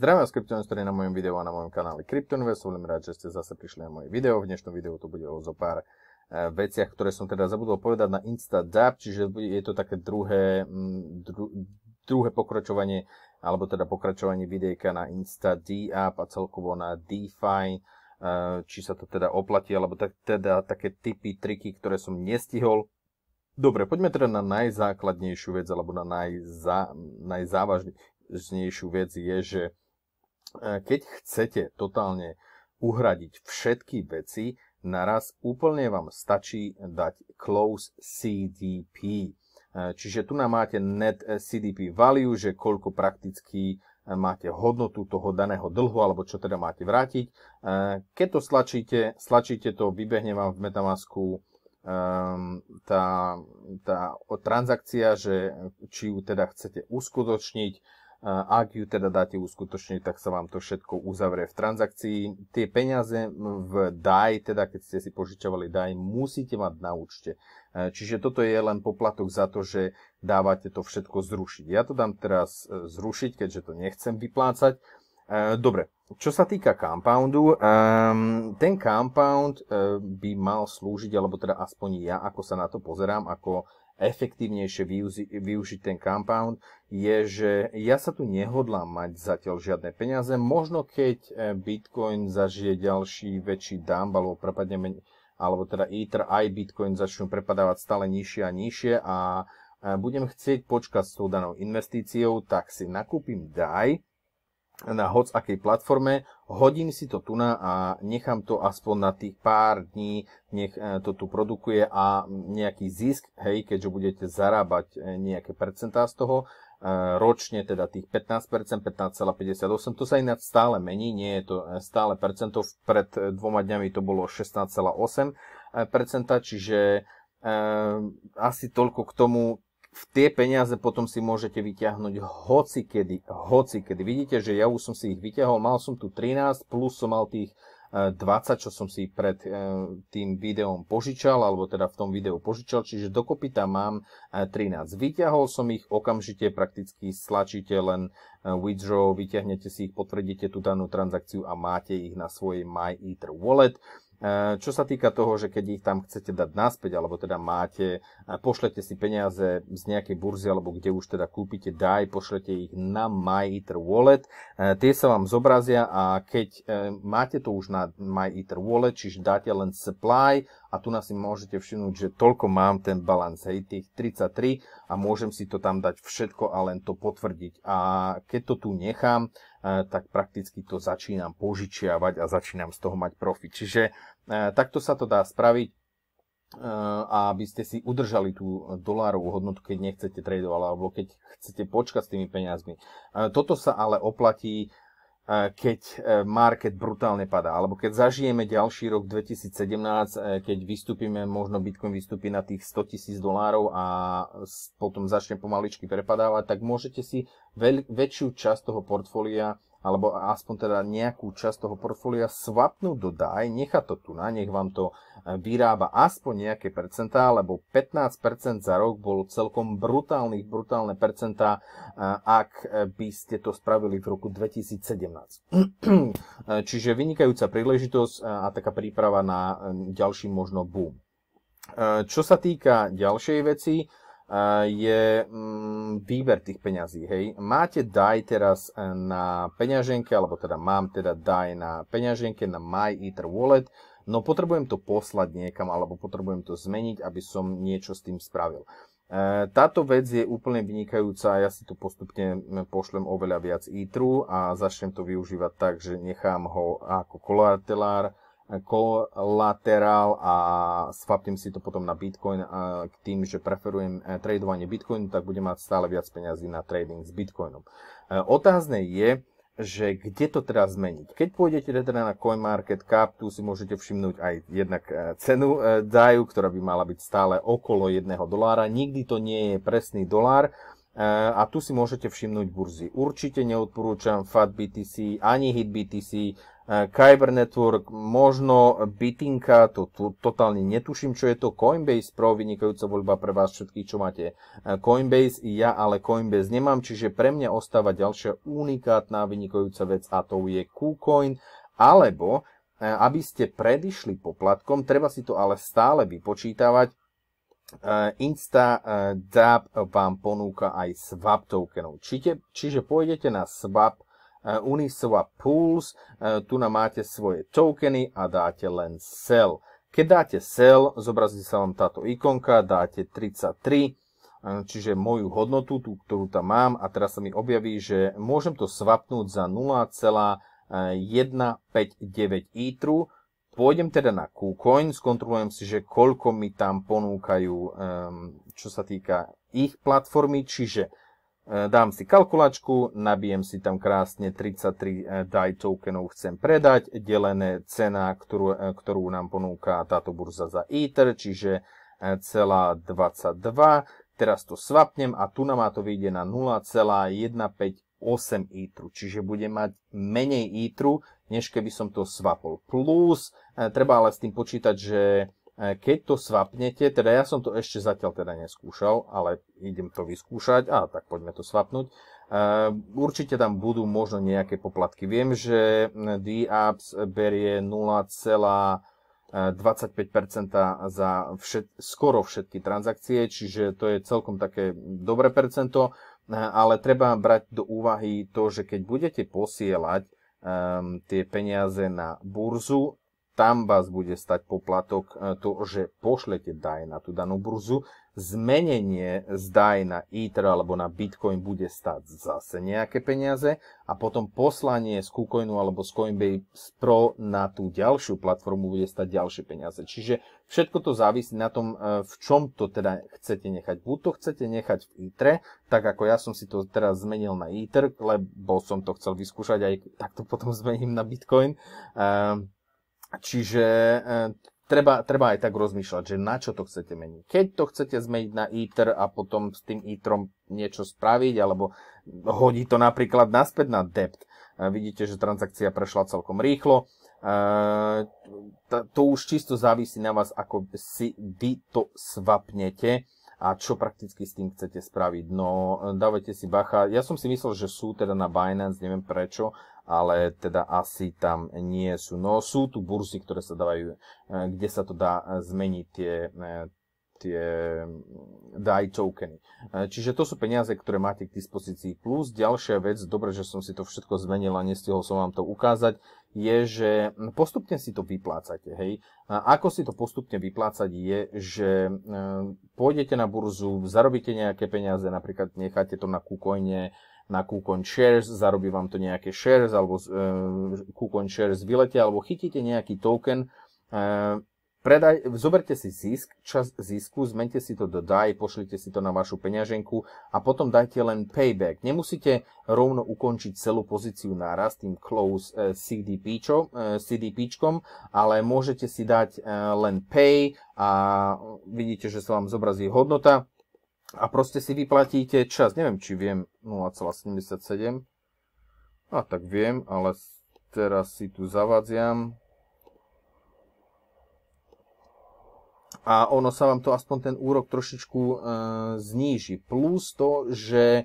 Zdravím vás kryptoinvestori na mojom videu a na mojom kanáli CryptoInvest. Som rád, že ste zase prišli na moje video. V dnešnom videu to bude o zo pár e, veciach, ktoré som teda zabudol povedať na InstaDab, čiže je to také druhé, mm, dru, druhé pokračovanie, alebo teda pokračovanie videjka na InstaDApp a celkovo na DeFi, e, či sa to teda oplatí, alebo tak, teda také typy, triky, ktoré som nestihol Dobre, poďme teda na najzákladnejšiu vec, alebo na najzá, najzávažnejšiu vec je, že keď chcete totálne uhradiť všetky veci, naraz úplne vám stačí dať close CDP. Čiže tu nám máte net CDP value, že koľko prakticky e, máte hodnotu toho daného dlhu, alebo čo teda máte vrátiť. E, keď to stlačíte, stlačíte to, vybehne vám v Metamasku ehm, tá, tá transakcia, že či ju teda chcete uskutočniť, ak ju teda dáte uskutočniť, tak sa vám to všetko uzavrie v transakcii. Tie peniaze v DAI, teda keď ste si požičovali DAI, musíte mať na účte. E, čiže toto je len poplatok za to, že dávate to všetko zrušiť. Ja to dám teraz e, zrušiť, keďže to nechcem vyplácať. E, dobre, čo sa týka compoundu, ehm, ten compound by mal slúžiť, alebo teda aspoň ja, ako sa na to pozerám, ako efektívnejšie využi- využiť ten compound, je, že ja sa tu nehodlám mať zatiaľ žiadne peniaze. Možno keď eh, Bitcoin zažije ďalší väčší dump, alebo prepadne men- alebo teda Ether aj Bitcoin začnú prepadávať stále nižšie a nižšie a eh, budem chcieť počkať s tou danou investíciou, tak si nakúpim DAI, na hoc akej platforme, hodím si to tu na a nechám to aspoň na tých pár dní, nech e, to tu produkuje a nejaký zisk, hej, keďže budete zarábať e, nejaké percentá z toho, e, ročne teda tých 15%, 15,58, to sa ináč stále mení, nie je to stále percentov, pred dvoma dňami to bolo 16,8%, čiže asi toľko k tomu, v tie peniaze potom si môžete vyťahnuť hoci kedy, hoci kedy. Vidíte, že ja už som si ich vyťahol, mal som tu 13, plus som mal tých 20, eh, čo som si pred eh, tým videom požičal, alebo teda v tom videu požičal, čiže dokopy tam mám 13. Eh, vyťahol som ich, okamžite prakticky slačíte len withdraw, vyťahnete si ich, potvrdíte tú danú transakciu a máte ich na svojej MyEther wallet. Eh, čo sa týka toho, že keď ich tam chcete dať naspäť, alebo teda máte, eh, pošlete si peniaze z nejakej burzy, alebo kde už teda kúpite DAI, pošlete ich na MyEther Wallet, eh, tie sa vám zobrazia a keď máte to už na MyEther Wallet, čiže dáte len supply a tu nás si môžete všimnúť, že toľko mám ten balans, hej, tých 33 a môžem si to tam dať všetko a len to potvrdiť. A keď to tu nechám, tak prakticky to začínam požičiavať a začínam z toho mať profit. Čiže e, takto sa to dá spraviť e, a aby ste si udržali tú dolárovú hodnotu, keď nechcete tradovať alebo keď chcete počkať s tými peniazmi. E, toto sa ale oplatí keď e, market brutálne padá, alebo keď zažijeme ďalší rok 2017, e, keď vystúpime, možno Bitcoin vystúpi na tých 100 tisíc dolárov a potom začne pomaličky prepadávať, tak môžete si väčšiu časť toho portfólia alebo aspoň teda nejakú časť toho portfólia svapnúť do DAI, nechať to tu na, nech vám to e, vyrába aspoň nejaké percentá, lebo 15% za rok bolo celkom brutálnych, brutálne percentá, e, ak e, by ste to spravili v roku 2017. Čiže vynikajúca príležitosť a taká príprava na ďalší možno boom. Čo sa týka ďalšej veci, je mm, výber tých peňazí. Hej. Máte daj teraz e, na peňaženke, alebo teda mám teda daj na peňaženke, na my Ether Wallet, no potrebujem to poslať niekam, alebo potrebujem to zmeniť, aby som niečo s tým spravil. E, táto vec je úplne vynikajúca, ja si tu postupne pošlem oveľa viac itru a začnem to využívať tak, že nechám ho ako kolaterár, kolaterál a swapnem si to potom na Bitcoin a k tým, že preferujem e, tradovanie Bitcoinu, tak budem mať stále viac peňazí na trading s Bitcoinom. E, otázne je, že kde to teda zmeniť. Keď pôjdete teda na CoinMarketCap, tu si môžete všimnúť aj jednak e, cenu DAIu, ktorá by mala byť stále okolo 1 dolára. Nikdy to nie je presný dolár, a tu si môžete všimnúť burzy. Určite neodporúčam FAT BTC ani HIT BTC, Eh, Kyber Network, možno Bitinka, to tu, totálne netuším, čo je to Coinbase Pro, vynikajúca voľba pre vás všetkých, čo máte eh, Coinbase, ja ale Coinbase nemám, čiže pre mňa ostáva ďalšia unikátna vynikajúca vec a to je KuCoin, alebo eh, aby ste predišli poplatkom, treba si to ale stále vypočítavať, Insta vám ponúka aj swap tokenov. Čiže, čiže pôjdete na swap Eh, Uniswap Pools, eh, tu na máte svoje tokeny a dáte len sell. Keď dáte sell, zobrazí sa vám táto ikonka, dáte 33, eh, čiže moju hodnotu, tú, ktorú tam mám a teraz sa mi objaví, že môžem to svapnúť za 0,159 ITRU. Pôjdem teda na KuCoin, skontrolujem si, že koľko mi tam ponúkajú, ehm, čo sa týka ich platformy, čiže E, dám si kalkulačku, nabijem si tam krásne 33 e, DAI tokenov chcem predať, delené cena, ktorú, e, ktorú nám ponúka táto burza za Ether, čiže celá 22. Teraz to svapnem a tu nám to vyjde na 0,158 Etheru, čiže budem mať menej Etheru, než keby som to svapol. Plus, treba ale s tým počítať, že E, keď to svapnete, teda ja som to ešte zatiaľ teda neskúšal, ale idem to vyskúšať a tak poďme to svapnúť. E, určite tam budú možno nejaké poplatky. Viem, že D-Apps berie 0,25% za všet, skoro všetky transakcie, čiže to je celkom také dobré percento, e, ale treba brať do úvahy to, že keď budete posielať tie peniaze na burzu, tam vás bude stať poplatok e, to, že pošlete DAI na tú danú burzu. Zmenenie z DAI na ITer alebo na Bitcoin bude stať zase nejaké peniaze a potom poslanie z KuCoinu alebo z Coinbase Pro na tú ďalšiu platformu bude stať ďalšie peniaze. Čiže všetko to závisí na tom, e, v čom to teda chcete nechať. Buď to chcete nechať v ITER, tak ako ja som si to teraz zmenil na Iter, lebo som to chcel vyskúšať aj tak to potom zmením na Bitcoin. Um, Čiže e, treba, treba aj tak rozmýšľať, že na čo to chcete meniť. Keď to chcete zmeniť na ITER a potom s tým ITERom niečo spraviť, alebo hodí to napríklad naspäť na dept. E, vidíte, že transakcia prešla celkom rýchlo. E, to už čisto závisí na vás, ako si vy to svapnete a čo prakticky s tým chcete spraviť. No, dávajte si bacha. Ja som si myslel, že sú teda na Binance, neviem prečo, ale teda asi tam nie sú. No sú tu burzy, ktoré sa dávajú, e, kde sa to dá e, zmeniť tie, e, tie DAI tokeny. Čiže to sú peniaze, ktoré máte k dispozícii. Plus ďalšia vec, dobre, že som si to všetko zmenil a nestihol som vám to ukázať, je, že postupne si to vyplácate. Hej? A ako si to postupne vyplácať je, že pôjdete na burzu, zarobíte nejaké peniaze, napríklad necháte to na KuCoine, na KuCoin shares, zarobí vám to nejaké shares alebo e, KuCoin shares vyletia alebo chytíte nejaký token, e, predaj, zoberte si zisk, čas zisku, zmente si to do DAI, pošlite si to na vašu peňaženku a potom dajte len payback. Nemusíte rovno ukončiť celú pozíciu naraz tým close e, CDP, čo, e, CDPčkom, ale môžete si dať e, len pay a vidíte, že sa vám zobrazí hodnota a proste si vyplatíte čas, neviem či viem 0,77, a tak viem, ale teraz si tu zavadziam. A ono sa vám to aspoň ten úrok trošičku e, zníži. Plus to, že e,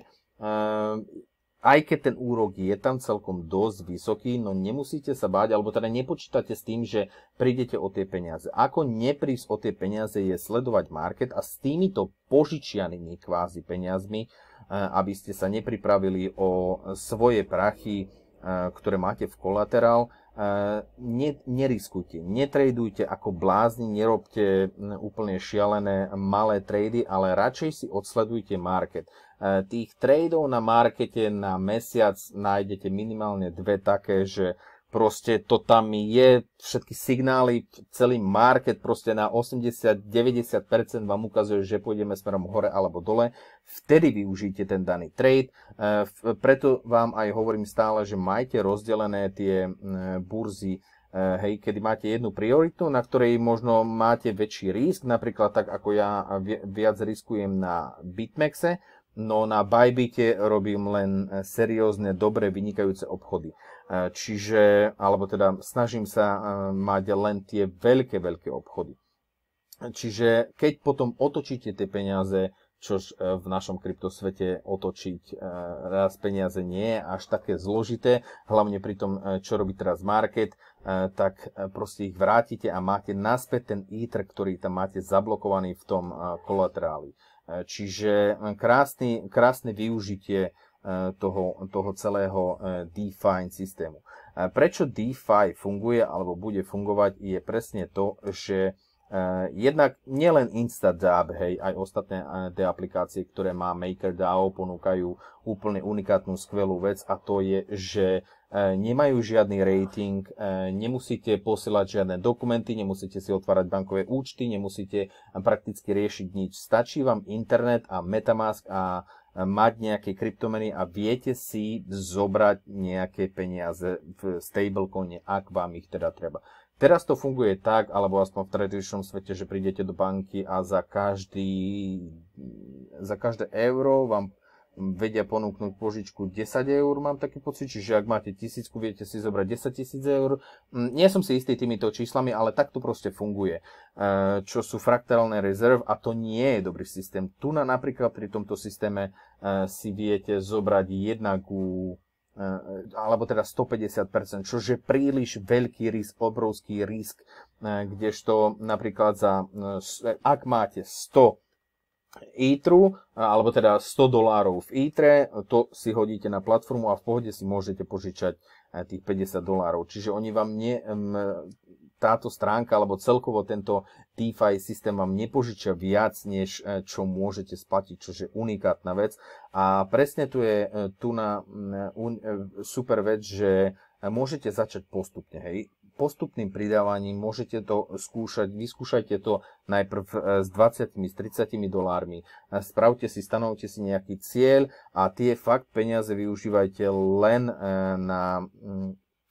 aj keď ten úrok je tam celkom dosť vysoký, no nemusíte sa báť, alebo teda nepočítate s tým, že prídete o tie peniaze. Ako neprísť o tie peniaze je sledovať market a s týmito požičianými kvázi peniazmi, eh, aby ste sa nepripravili o svoje prachy, eh, ktoré máte v kolaterál, ne, neriskujte, netradujte ako blázni, nerobte úplne šialené malé trady, ale radšej si odsledujte market. E, tých tradeov na markete na mesiac nájdete minimálne dve také, že proste to tam je, všetky signály, celý market proste na 80-90% vám ukazuje, že pôjdeme smerom hore alebo dole, vtedy využijte ten daný trade. Eh, preto vám aj hovorím stále, že majte rozdelené tie eh, burzy, eh, hej, kedy máte jednu prioritu, na ktorej možno máte väčší risk, napríklad tak ako ja viac riskujem na Bitmexe, no na Bybite robím len seriózne, dobre, vynikajúce obchody. E, čiže, alebo teda snažím sa e, mať len tie veľké, veľké obchody. Čiže keď potom otočíte tie peniaze, čo e, v našom kryptosvete otočiť raz peniaze nie je až také zložité, hlavne pri tom, čo robí teraz market, tak proste ich vrátite a máte naspäť ten ITR, ktorý tam máte zablokovaný v tom kolateráli. Čiže krásny, krásne využitie E, toho, toho celého e, DeFi systému. E, prečo DeFi funguje alebo bude fungovať je presne to, že jednak nielen InstaDAB, hej, aj ostatné de aplikácie, ktoré má MakerDAO, ponúkajú úplne unikátnu skvelú vec a to je, že nemajú žiadny rating, nemusíte posielať žiadne dokumenty, nemusíte si otvárať bankové účty, nemusíte prakticky riešiť nič. Stačí vám internet a Metamask a mať nejaké kryptomeny a viete si zobrať nejaké peniaze v stablecoine, ak vám ich teda treba. Teraz to funguje tak, alebo aspoň v tradičnom svete, že prídete do banky a za, každý, za každé euro vám vedia ponúknuť požičku 10 eur, mám taký pocit, čiže ak máte tisícku, viete si zobrať 10 tisíc eur. Mm, nie som si istý týmito číslami, ale takto proste funguje, e, čo sú fraktálne rezerv a to nie je dobrý systém. Tu na napríklad pri tomto systéme E, si viete zobrať jednakú e, e, alebo teda 150%, čo je príliš veľký risk, obrovský risk, kdežto napríklad za, ak máte 100 ITRu, alebo teda 100 dolárov v ITRE, to si hodíte na platformu a v pohode si môžete požičať tých 50 dolárov. Čiže oni vám ne, táto stránka alebo celkovo tento DeFi systém vám nepožičia viac, než e, čo môžete splatiť, čo je unikátna vec. A presne tu je e, tu na e, super vec, že môžete začať postupne. Hej postupným pridávaním môžete to skúšať, vyskúšajte to najprv s 20, s 30 dolármi. Spravte si, stanovte si nejaký cieľ a tie fakt peniaze využívajte len na,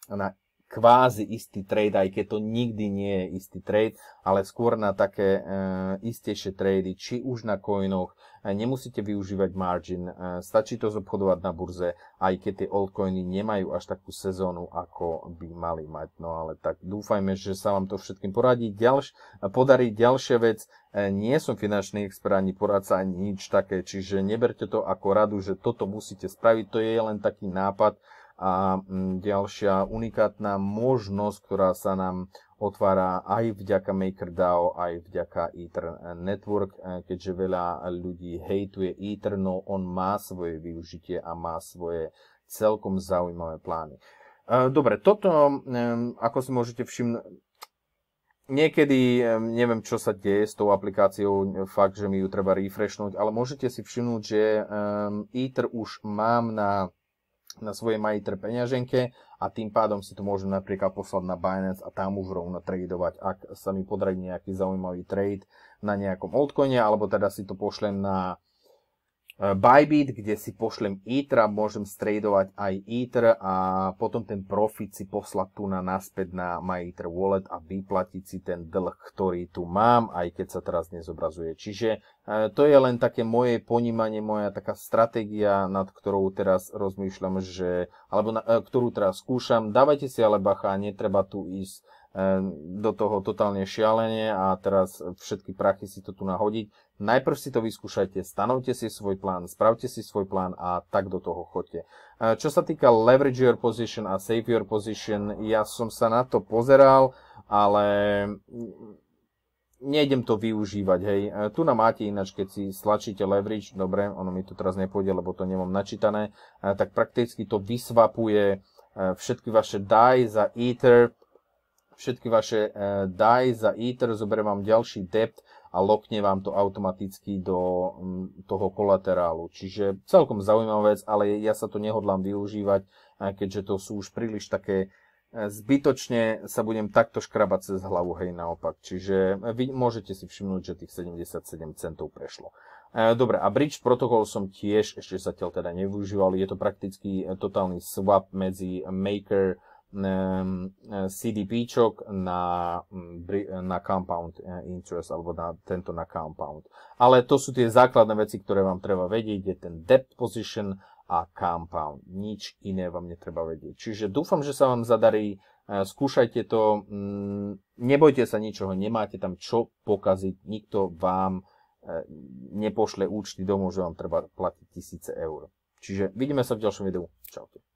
na kvázi istý trade, aj keď to nikdy nie je istý trade, ale skôr na také e, istejšie trady, či už na coinoch, e, nemusíte využívať margin, e, stačí to zobchodovať na burze, aj keď tie altcoiny nemajú až takú sezónu, ako by mali mať. No ale tak dúfajme, že sa vám to všetkým poradí. Ďalš, podarí ďalšia vec, e, nie som finančný expert ani poradca, ani nič také, čiže neberte to ako radu, že toto musíte spraviť, to je len taký nápad, a mm, ďalšia unikátna možnosť, ktorá sa nám otvára aj vďaka MakerDAO, aj vďaka Ether Network, e, keďže veľa ľudí hejtuje Ether, no on má svoje využitie a má svoje celkom zaujímavé plány. E, dobre, toto, e, ako si môžete všimnúť, Niekedy neviem, čo sa deje s tou aplikáciou, fakt, že mi ju treba refreshnúť, ale môžete si všimnúť, že Ether už mám na na svojej majiter peňaženke a tým pádom si to môžem napríklad poslať na Binance a tam už rovno tradovať, ak sa mi podarí nejaký zaujímavý trade na nejakom altcoine, alebo teda si to pošlem na Eh, Bybit, kde si pošlem ITR a môžem stradovať aj ITR a potom ten profit si poslať tu na naspäť na MyEther wallet a vyplatiť si ten dlh, ktorý tu mám, aj keď sa teraz nezobrazuje. Čiže eh, to je len také moje ponímanie, moja taká stratégia, nad ktorou teraz rozmýšľam, že, alebo na, eh, ktorú teraz skúšam. Dávajte si ale bacha, netreba tu ísť Ehm, do toho totálne šialenie a teraz všetky prachy si to tu nahodiť. Najprv si to vyskúšajte, stanovte si svoj plán, spravte si svoj plán a tak do toho chodte. Ehm, čo sa týka leverage your position a save your position, ja som sa na to pozeral, ale nejdem to využívať, hej. Ehm, tu na máte ináč, keď si stlačíte leverage, dobre, ono mi tu teraz nepôjde, lebo to nemám načítané, tak prakticky to vysvapuje všetky vaše DAI za Ether, všetky vaše e, DAI za Ether, zoberie vám ďalší dept a lokne vám to automaticky do toho kolaterálu. Čiže celkom zaujímavá vec, ale ja sa to nehodlám využívať, keďže to sú už príliš také e, zbytočne sa budem takto škrabať cez hlavu, hej, naopak. Čiže e, vy môžete si všimnúť, že tých 77 centov prešlo. Dobre, a Bridge protokol som tiež ešte zatiaľ teda nevyužíval. Je to prakticky totálny swap medzi Maker, Ehm, eh, CDPčok na, mm, eh, na compound eh, interest alebo na tento na compound. Ale to sú tie základné veci, ktoré vám treba vedieť, je ten debt position a compound. Nič iné vám netreba vedieť. Čiže dúfam, že sa vám zadarí, skúšajte to, mm, nebojte sa ničoho, nemáte tam čo pokaziť, nikto vám nepošle účty domov, že vám treba platiť tisíce eur. Čiže vidíme sa v ďalšom videu. Čaute.